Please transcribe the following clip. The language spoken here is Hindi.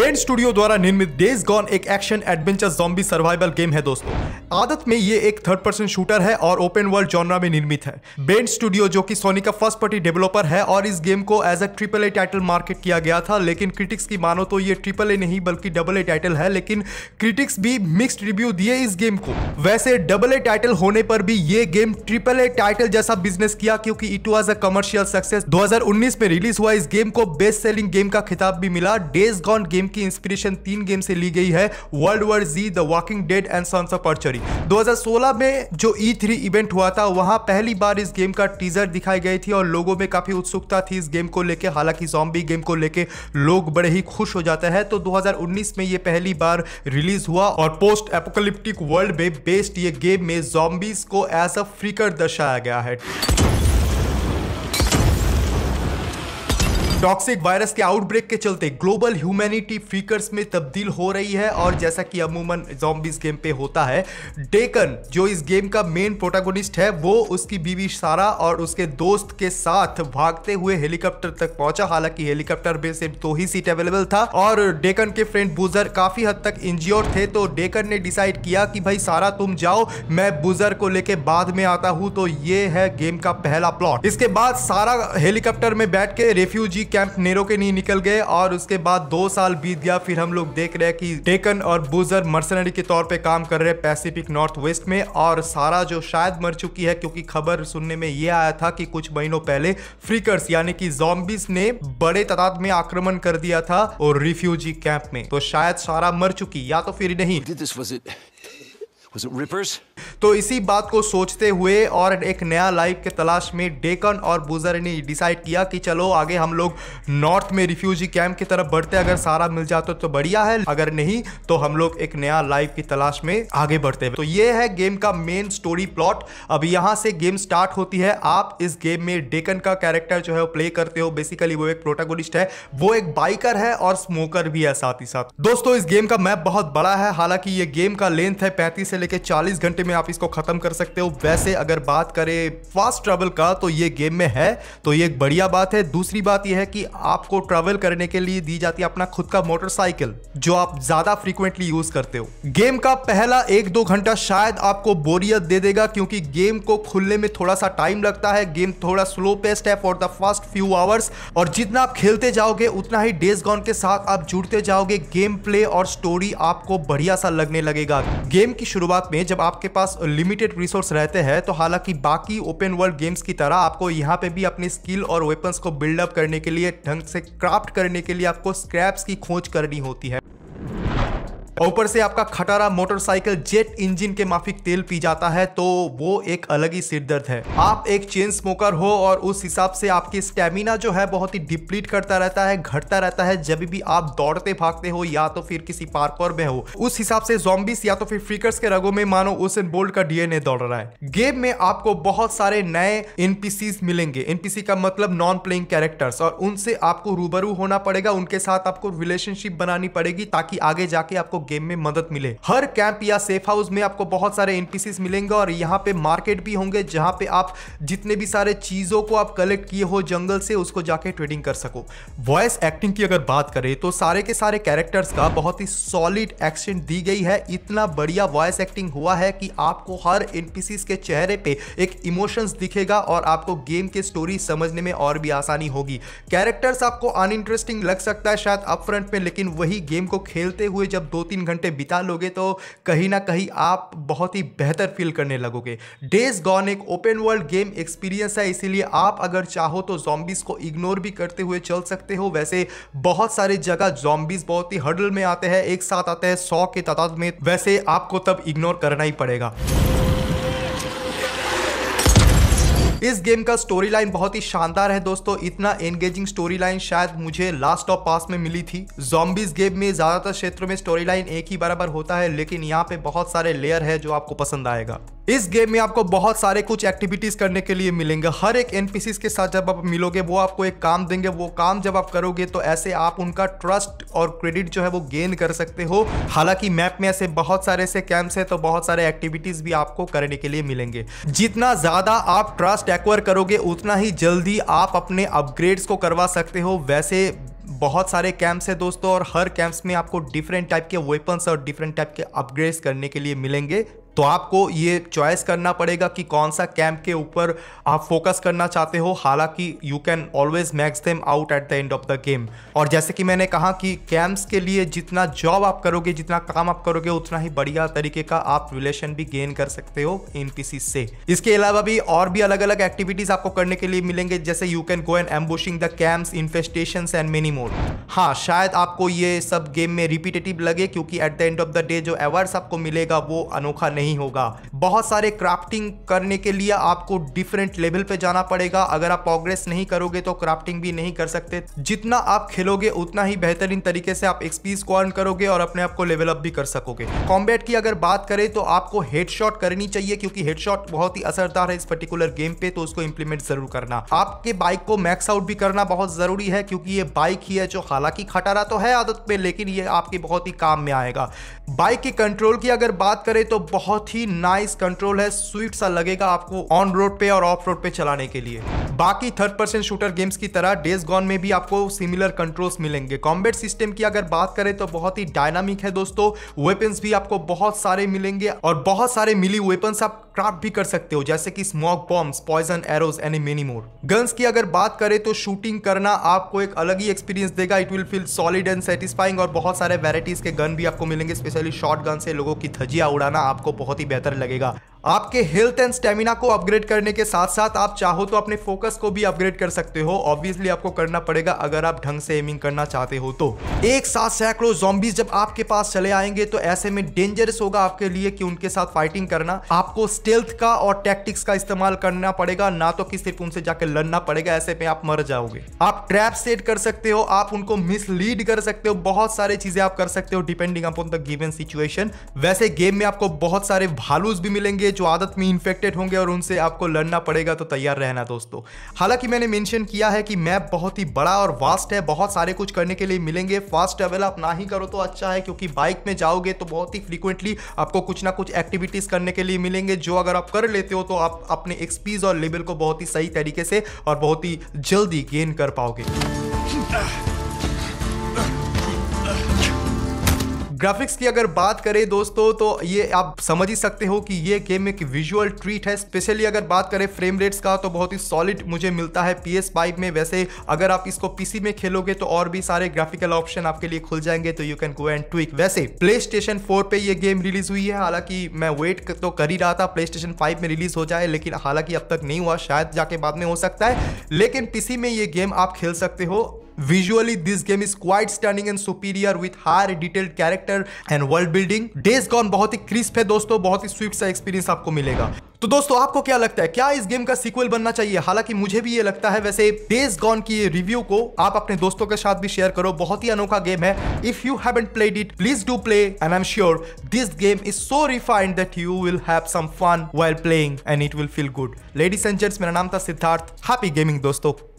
बेन स्टूडियो द्वारा निर्मित डेज गॉन एक action adventure zombie survival game है दोस्तों आदत में ये एक थर्ड पर्सन शूटर है और ओपन वर्ल्ड जॉनरा में निर्मित है बेन स्टूडियो जो कि सोनी का फर्स्ट पार्टी डेवलपर है और इस गेम को as a triple A title market किया गया था लेकिन क्रिटिक्स की मानो तो ये ट्रिपल ए नहीं बल्कि डबल ए टाइटल है लेकिन क्रिटिक्स भी मिक्सड रिव्यू दिए इस गेम को वैसे डबल ए टाइटल होने पर भी ये गेम ट्रिपल ए टाइटल जैसा बिजनेस किया क्योंकि it was a commercial success दो में रिलीज हुआ इस गेम को बेस्ट सेलिंग गेम का खिताब भी मिला डेज गॉन गेम इनकी इंस्पिरेशन तीन गेम से ली गई है World War Z The Walking Dead and Sons of archery 2016 में जो E3 इवेंट हुआ था वहां पहली बार इस गेम का टीजर दिखाई गई थी और लोगों में काफी उत्सुकता थी इस गेम को लेकर हालांकि जॉम्बी गेम को लेकर लोग बड़े ही खुश हो जाते हैं तो 2019 में ये पहली बार रिलीज हुआ और पोस्ट एपोकलिप्टिक वर्ल्ड में बेस्ड ये गेम में जॉम्बीज को एज अ फ्रीकर दर्शाया गया है टॉक्सिक वायरस के आउटब्रेक के चलते ग्लोबल ह्यूमैनिटी फीकर्स में तब्दील हो रही है और जैसा कि अमूमन जॉम्बिस गेम पे होता है डेकन जो इस गेम का मेन प्रोटागोनिस्ट है वो उसकी बीवी सारा और उसके दोस्त के साथ भागते हुए हेलीकॉप्टर तक पहुंचा हालांकि हेलीकॉप्टर में सिर्फ दो ही सीट अवेलेबल था और डेकन के फ्रेंड बुजर काफी हद तक इंज्योर थे तो डेकन ने डिसाइड किया कि भाई सारा तुम जाओ मैं बुजर को लेके बाद में आता हूं तो ये है गेम का पहला प्लॉट इसके बाद सारा हेलीकॉप्टर में बैठ के रेफ्यूजी कैंप नेरो के नहीं निकल गए और उसके बाद दो साल बीत गया फिर हम लोग देख रहे हैं कि डेकन और बुजर मर्सनरी के तौर पे काम कर रहे हैं पैसिफिक नॉर्थ वेस्ट में और सारा जो शायद मर चुकी है क्योंकि खबर सुनने में यह आया था कि कुछ महीनों पहले फ्रीकर्स यानी कि जॉम्बिस ने बड़े तादाद में आक्रमण कर दिया था और रिफ्यूजी कैंप में तो शायद सारा मर चुकी या तो फिर नहीं तो इसी बात को सोचते हुए और एक नया लाइफ के तलाश में डेकन और बुजर ने डिसाइड किया कि चलो आगे हम लोग नॉर्थ में रिफ्यूजी कैंप की तरफ बढ़ते अगर सारा मिल जाता तो बढ़िया है अगर नहीं तो हम लोग एक नया लाइफ की तलाश में आगे बढ़ते तो ये है गेम का मेन स्टोरी प्लॉट अब यहाँ से गेम स्टार्ट होती है आप इस गेम में डेकन का कैरेक्टर जो है वो प्ले करते हो बेसिकली वो एक प्रोटागोनिस्ट है वो एक बाइकर है और स्मोकर भी है साथ ही साथ दोस्तों इस गेम का मैप बहुत बड़ा है हालांकि ये गेम का लेंथ है पैंतीस से लेकर चालीस घंटे में आप इसको खत्म कर सकते हो वैसे अगर बात करें फास्ट ट्रेवल का तो ये गेम में है तो ये एक बढ़िया बात है दूसरी बात यह है कि आपको ट्रेवल करने के लिए दी जाती है अपना खुद का मोटरसाइकिल जो आप ज्यादा फ्रीक्वेंटली यूज करते हो गेम का पहला एक दो घंटा शायद आपको बोरियत दे देगा क्योंकि गेम को खुलने में थोड़ा सा टाइम लगता है गेम थोड़ा स्लो पेस्ट है for the first few hours और जितना आप खेलते जाओगे उतना ही डेज गॉन के साथ आप जुड़ते जाओगे गेम प्ले और स्टोरी आपको बढ़िया सा लगने लगेगा गेम की शुरुआत में जब आपके पास पास लिमिटेड रिसोर्स रहते हैं तो हालांकि बाकी ओपन वर्ल्ड गेम्स की तरह आपको यहाँ पे भी अपनी स्किल और वेपन्स को बिल्डअप करने के लिए ढंग से क्राफ्ट करने के लिए आपको स्क्रैप्स की खोज करनी होती है और ऊपर से आपका खटारा मोटरसाइकिल जेट इंजन के माफिक तेल पी जाता है तो वो एक अलग ही सिर दर्द है आप एक चेन स्मोकर हो और उस हिसाब से आपकी स्टेमिना जो है बहुत ही डिप्लीट करता रहता है घटता रहता है जब भी आप दौड़ते भागते हो या तो फिर किसी पार्कोर में हो उस हिसाब से जॉम्बिस या तो फिर फ्रीकर्स के रगो में मानो उस बोल्ट का डीएनए दौड़ रहा है गेम में आपको बहुत सारे नए एनपीसी मिलेंगे एनपीसी का मतलब नॉन प्लेइंग कैरेक्टर्स और उनसे आपको रूबरू होना पड़ेगा उनके साथ आपको रिलेशनशिप बनानी पड़ेगी ताकि आगे जाके आपको गेम में मदद मिले हर कैंप या सेफ हाउस में आपको बहुत सारे एनपीसी मिलेंगे और यहाँ पे मार्केट भी होंगे जहां पे आप जितने भी सारे चीज़ों को आप कलेक्ट किए हो जंगल से उसको जाके ट्रेडिंग कर सको वॉइस एक्टिंग की अगर बात करें तो सारे के सारे कैरेक्टर्स का बहुत ही सॉलिड एक्शन दी गई है इतना बढ़िया वॉइस एक्टिंग हुआ है कि आपको हर एनपीसी के चेहरे पे एक इमोशंस दिखेगा और आपको गेम के स्टोरी समझने में और भी आसानी होगी कैरेक्टर्स आपको अनइंटरेस्टिंग लग सकता है शायद अपफ्रंट में लेकिन वही गेम को खेलते हुए जब दो तीन घंटे बिता लोगे तो कहीं ना कहीं आप बहुत ही बेहतर फील करने लगोगे डेज गॉन एक ओपन वर्ल्ड गेम एक्सपीरियंस है इसीलिए आप अगर चाहो तो जॉम्बिस को इग्नोर भी करते हुए चल सकते हो वैसे बहुत सारे जगह जॉम्बिस बहुत ही हडल में आते हैं एक साथ आते हैं सौ के तादाद में वैसे आपको तब इग्नोर करना ही पड़ेगा इस गेम का स्टोरी लाइन बहुत ही शानदार है दोस्तों इतना एंगेजिंग स्टोरी लाइन शायद मुझे लास्ट ऑफ पास में मिली थी जॉम्बिस गेम में ज्यादातर क्षेत्रों में स्टोरी लाइन एक ही बराबर होता है लेकिन यहाँ पे बहुत सारे लेयर है जो आपको पसंद आएगा इस गेम में आपको बहुत सारे कुछ एक्टिविटीज करने के लिए मिलेंगे हर एक एनपीसीस के साथ जब आप मिलोगे वो आपको एक काम देंगे वो काम जब आप करोगे तो ऐसे आप उनका ट्रस्ट और क्रेडिट जो है वो गेन कर सकते हो हालांकि मैप में ऐसे बहुत सारे ऐसे कैंप्स है तो बहुत सारे एक्टिविटीज भी आपको करने के लिए मिलेंगे जितना ज्यादा आप ट्रस्ट एक्वायर करोगे उतना ही जल्दी आप अपने अपग्रेड्स को करवा सकते हो वैसे बहुत सारे कैंप्स हैं दोस्तों और हर कैंप्स में आपको डिफरेंट टाइप के वेपन्स और डिफरेंट टाइप के अपग्रेड्स करने के लिए मिलेंगे तो आपको ये चॉइस करना पड़ेगा कि कौन सा कैंप के ऊपर आप फोकस करना चाहते हो हालांकि you can always max them out at the end of the game और जैसे कि मैंने कहा कि कैंप्स के लिए जितना जॉब आप करोगे जितना काम आप करोगे उतना ही बढ़िया तरीके का आप रिलेशन भी गेन कर सकते हो एन से इसके अलावा भी और भी अलग अलग एक्टिविटीज आपको करने के लिए मिलेंगे जैसे you can go and ambushing the camp infestation and many more हाँ शायद आपको ये सब गेम में रिपीटेटिव लगे क्योंकि at the end of the day जो अवार्ड्स आपको मिलेगा वो अनोखा नहीं レインホが बहुत सारे क्राफ्टिंग करने के लिए आपको डिफरेंट लेवल पे जाना पड़ेगा अगर आप प्रोग्रेस नहीं करोगे तो क्राफ्टिंग भी नहीं कर सकते जितना आप खेलोगे उतना ही बेहतरीन तरीके से आप एक्सपीस को अर्न करोगे और अपने आप को लेवल अप भी कर सकोगे कॉम्बैट की अगर बात करें तो आपको हेडशॉट करनी चाहिए क्योंकि हेडशॉट बहुत ही असरदार है इस पर्टिकुलर गेम पे तो उसको इंप्लीमेंट जरूर करना आपके बाइक को मैक्स आउट भी करना बहुत जरूरी है क्योंकि ये बाइक ही है जो हालांकि खटारा तो है आदत पे लेकिन ये आपके बहुत ही काम में आएगा बाइक के कंट्रोल की अगर बात करें तो बहुत ही नाइस प्राइस कंट्रोल है स्विफ्ट सा लगेगा आपको ऑन रोड पे और ऑफ रोड पे चलाने के लिए बाकी थर्ड पर्सन शूटर गेम्स की तरह डेज गॉन में भी आपको सिमिलर कंट्रोल्स मिलेंगे कॉम्बेट सिस्टम की अगर बात करें तो बहुत ही डायनामिक है दोस्तों वेपन्स भी आपको बहुत सारे मिलेंगे और बहुत सारे मिली वेपन्स आप क्राफ्ट भी कर सकते हो जैसे कि smoke bomb poison arrows any many more guns की अगर बात करें तो शूटिंग करना आपको एक अलग ही एक्सपीरियंस देगा it will feel solid and satisfying और बहुत सारे वेराइटीज के गन भी आपको मिलेंगे स्पेशली शॉर्ट गन से लोगों की धजिया उड़ाना आपको बहुत ही बेहतर लगेगा 个 आपके हेल्थ एंड स्टेमिना को अपग्रेड करने के साथ साथ आप चाहो तो अपने फोकस को भी अपग्रेड कर सकते हो ऑब्वियसली आपको करना पड़ेगा अगर आप ढंग से एमिंग करना चाहते हो तो एक साथ सैकड़ों जॉम्बीज जब आपके पास चले आएंगे तो ऐसे में डेंजरस होगा आपके लिए कि उनके साथ फाइटिंग करना आपको स्टेल्थ का और टैक्टिक्स का इस्तेमाल करना पड़ेगा ना तो कि सिर्फ उनसे जाकर लड़ना पड़ेगा ऐसे में आप मर जाओगे आप ट्रैप सेट कर सकते हो आप उनको मिसलीड कर सकते हो बहुत सारे चीजें आप कर सकते हो depending upon the given situation वैसे गेम में आपको बहुत सारे भालूज भी मिलेंगे जो आदत में इन्फेक्टेड होंगे और उनसे आपको लड़ना पड़ेगा तो तैयार रहना दोस्तों हालांकि मैंने मेंशन किया है कि मैप बहुत ही बड़ा और वास्ट है बहुत सारे कुछ करने के लिए मिलेंगे फास्ट ट्रेवल आप ना ही करो तो अच्छा है क्योंकि बाइक में जाओगे तो बहुत ही फ्रिक्वेंटली आपको कुछ ना कुछ एक्टिविटीज़ करने के लिए मिलेंगे जो अगर आप कर लेते हो तो आप अपने एक्सपीज और लेवल को बहुत ही सही तरीके से और बहुत ही जल्दी गेन कर पाओगे ग्राफिक्स की अगर बात करें दोस्तों तो ये आप समझ ही सकते हो कि ये गेम एक विजुअल ट्रीट है स्पेशली अगर बात करें फ्रेम रेट्स का तो बहुत ही सॉलिड मुझे मिलता है पी एस में वैसे अगर आप इसको पीसी में खेलोगे तो और भी सारे ग्राफिकल ऑप्शन आपके लिए खुल जाएंगे तो you can go and tweak वैसे प्ले स्टेशन फोर पे ये गेम रिलीज हुई है हालांकि मैं वेट तो कर ही रहा था प्ले स्टेशन फाइव में रिलीज हो जाए लेकिन हालांकि अब तक नहीं हुआ शायद जाके बाद में हो सकता है लेकिन पीसी में ये गेम आप खेल सकते हो Visually, this game is quite stunning and superior with high detailed character and world building. Days Gone बहुत ही क्रिस्प है दोस्तों बहुत ही स्विफ्ट सा एक्सपीरियंस आपको मिलेगा तो दोस्तों आपको क्या लगता है क्या इस गेम का सीक्वल बनना चाहिए हालांकि मुझे भी ये लगता है वैसे डेज गॉन की ये रिव्यू को आप अपने दोस्तों के साथ भी शेयर करो बहुत ही अनोखा गेम है if you have and played it please do play and I am sure this game is so refined that you will have some fun well playing and it will feel good ladies and gents मेरा नाम था सिद्धार्थ हैप्पी गेमिंग दोस्तों